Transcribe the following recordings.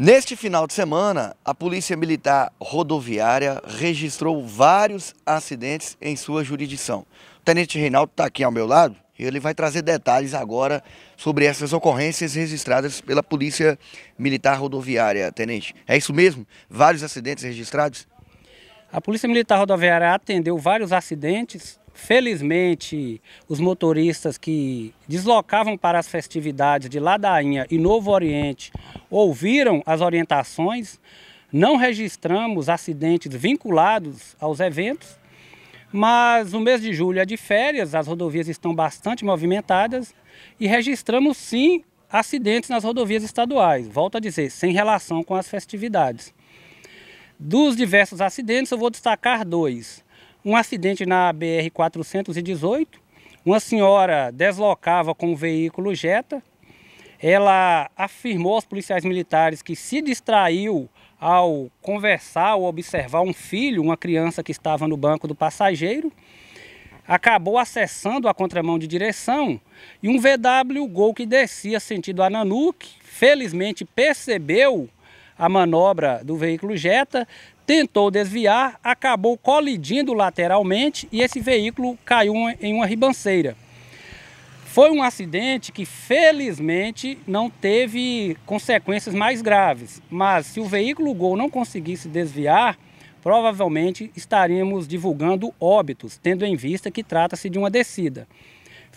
Neste final de semana, a Polícia Militar Rodoviária registrou vários acidentes em sua jurisdição. O Tenente Reinaldo está aqui ao meu lado e ele vai trazer detalhes agora sobre essas ocorrências registradas pela Polícia Militar Rodoviária, Tenente. É isso mesmo? Vários acidentes registrados? A Polícia Militar Rodoviária atendeu vários acidentes Felizmente, os motoristas que deslocavam para as festividades de Ladainha e Novo Oriente ouviram as orientações, não registramos acidentes vinculados aos eventos, mas o mês de julho é de férias, as rodovias estão bastante movimentadas e registramos sim acidentes nas rodovias estaduais, volto a dizer, sem relação com as festividades. Dos diversos acidentes, eu vou destacar dois um acidente na BR-418. Uma senhora deslocava com o veículo Jetta. Ela afirmou aos policiais militares que se distraiu ao conversar ou observar um filho, uma criança que estava no banco do passageiro. Acabou acessando a contramão de direção e um VW Gol que descia sentido Ananuque, felizmente percebeu a manobra do veículo Jetta, tentou desviar, acabou colidindo lateralmente e esse veículo caiu em uma ribanceira. Foi um acidente que felizmente não teve consequências mais graves, mas se o veículo Gol não conseguisse desviar, provavelmente estaríamos divulgando óbitos, tendo em vista que trata-se de uma descida.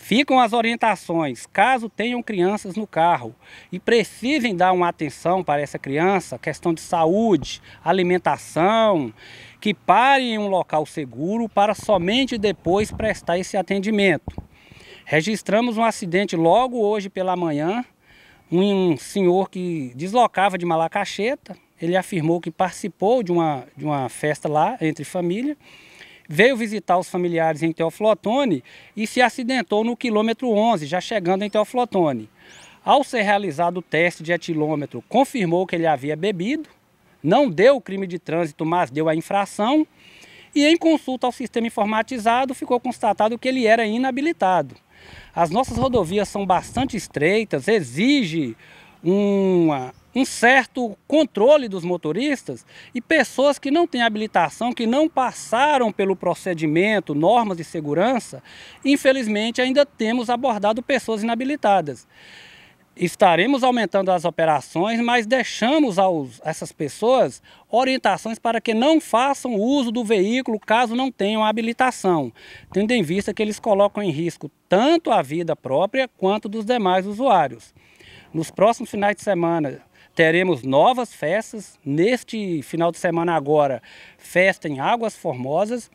Ficam as orientações, caso tenham crianças no carro e precisem dar uma atenção para essa criança, questão de saúde, alimentação, que parem em um local seguro para somente depois prestar esse atendimento. Registramos um acidente logo hoje pela manhã, um senhor que deslocava de Malacacheta, ele afirmou que participou de uma, de uma festa lá entre família, veio visitar os familiares em Teoflotone e se acidentou no quilômetro 11, já chegando em Teoflotone. Ao ser realizado o teste de etilômetro, confirmou que ele havia bebido, não deu o crime de trânsito, mas deu a infração, e em consulta ao sistema informatizado ficou constatado que ele era inabilitado. As nossas rodovias são bastante estreitas, exige uma um certo controle dos motoristas e pessoas que não têm habilitação, que não passaram pelo procedimento, normas de segurança, infelizmente ainda temos abordado pessoas inabilitadas. Estaremos aumentando as operações, mas deixamos aos, essas pessoas orientações para que não façam uso do veículo caso não tenham habilitação, tendo em vista que eles colocam em risco tanto a vida própria quanto dos demais usuários. Nos próximos finais de semana, Teremos novas festas. Neste final de semana agora, festa em Águas Formosas,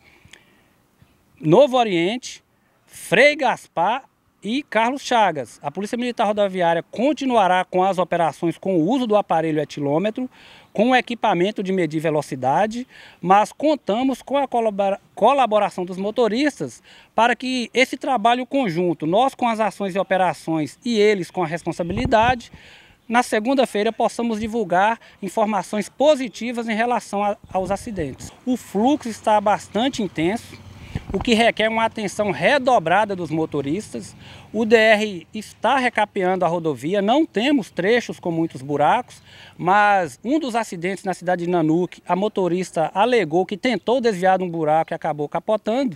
Novo Oriente, Frei Gaspar e Carlos Chagas. A Polícia Militar Rodoviária continuará com as operações com o uso do aparelho etilômetro, com o equipamento de medir velocidade, mas contamos com a colaboração dos motoristas para que esse trabalho conjunto, nós com as ações e operações e eles com a responsabilidade, na segunda-feira possamos divulgar informações positivas em relação a, aos acidentes. O fluxo está bastante intenso, o que requer uma atenção redobrada dos motoristas. O DR está recapeando a rodovia, não temos trechos com muitos buracos, mas um dos acidentes na cidade de Nanuque, a motorista alegou que tentou desviar de um buraco e acabou capotando.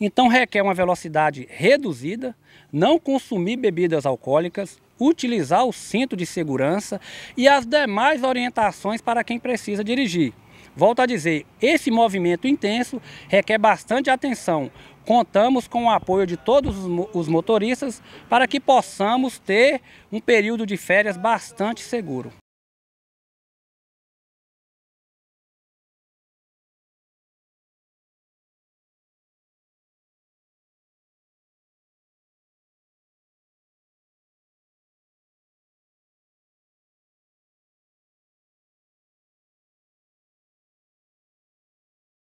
Então requer uma velocidade reduzida, não consumir bebidas alcoólicas, utilizar o cinto de segurança e as demais orientações para quem precisa dirigir. Volto a dizer, esse movimento intenso requer bastante atenção. Contamos com o apoio de todos os motoristas para que possamos ter um período de férias bastante seguro.